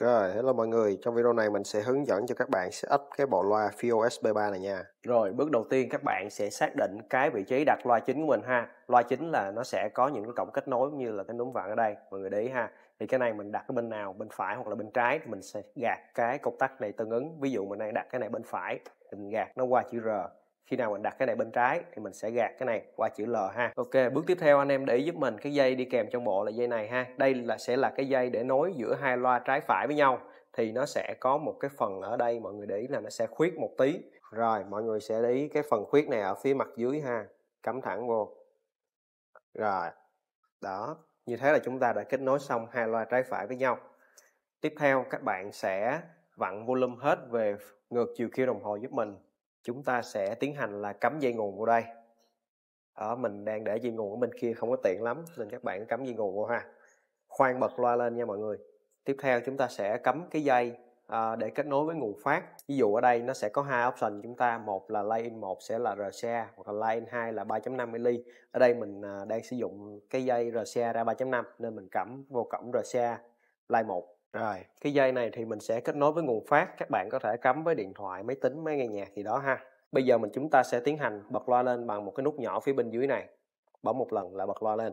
Rồi, hello mọi người. Trong video này mình sẽ hướng dẫn cho các bạn setup cái bộ loa FIOS B3 này nha. Rồi, bước đầu tiên các bạn sẽ xác định cái vị trí đặt loa chính của mình ha. Loa chính là nó sẽ có những cái cổng kết nối như là cái núm vặn ở đây, mọi người để ý ha. Thì cái này mình đặt ở bên nào, bên phải hoặc là bên trái thì mình sẽ gạt cái công tắc này tương ứng. Ví dụ mình đang đặt cái này bên phải, mình gạt nó qua chữ R khi nào mình đặt cái này bên trái thì mình sẽ gạt cái này qua chữ L ha Ok bước tiếp theo anh em để ý giúp mình cái dây đi kèm trong bộ là dây này ha đây là sẽ là cái dây để nối giữa hai loa trái phải với nhau thì nó sẽ có một cái phần ở đây mọi người để ý là nó sẽ khuyết một tí rồi mọi người sẽ để ý cái phần khuyết này ở phía mặt dưới ha cắm thẳng vô rồi đó như thế là chúng ta đã kết nối xong hai loa trái phải với nhau tiếp theo các bạn sẽ vặn volume hết về ngược chiều kim đồng hồ giúp mình chúng ta sẽ tiến hành là cắm dây nguồn vào đây ở mình đang để dây nguồn ở bên kia không có tiện lắm nên các bạn cắm dây nguồn vào ha khoan bật loa lên nha mọi người tiếp theo chúng ta sẽ cắm cái dây à, để kết nối với nguồn phát ví dụ ở đây nó sẽ có hai option chúng ta một là line in 1 sẽ là RCA hoặc là line in 2 là 3.5 mm ở đây mình à, đang sử dụng cái dây RCA ra 3.5 nên mình cắm vô cổng RCA line 1 rồi, cái dây này thì mình sẽ kết nối với nguồn phát, các bạn có thể cắm với điện thoại, máy tính, máy nghe nhạc gì đó ha. Bây giờ mình chúng ta sẽ tiến hành bật loa lên bằng một cái nút nhỏ phía bên dưới này. Bấm một lần là bật loa lên.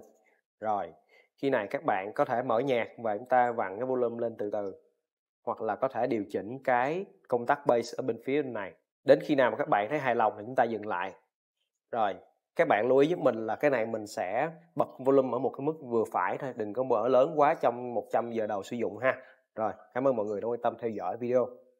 Rồi, khi này các bạn có thể mở nhạc và chúng ta vặn cái volume lên từ từ. Hoặc là có thể điều chỉnh cái công tắc bass ở bên phía bên này. Đến khi nào mà các bạn thấy hài lòng thì chúng ta dừng lại. Rồi, các bạn lưu ý giúp mình là cái này mình sẽ bật volume ở một cái mức vừa phải thôi đừng có mở lớn quá trong 100 giờ đầu sử dụng ha rồi cảm ơn mọi người đã quan tâm theo dõi video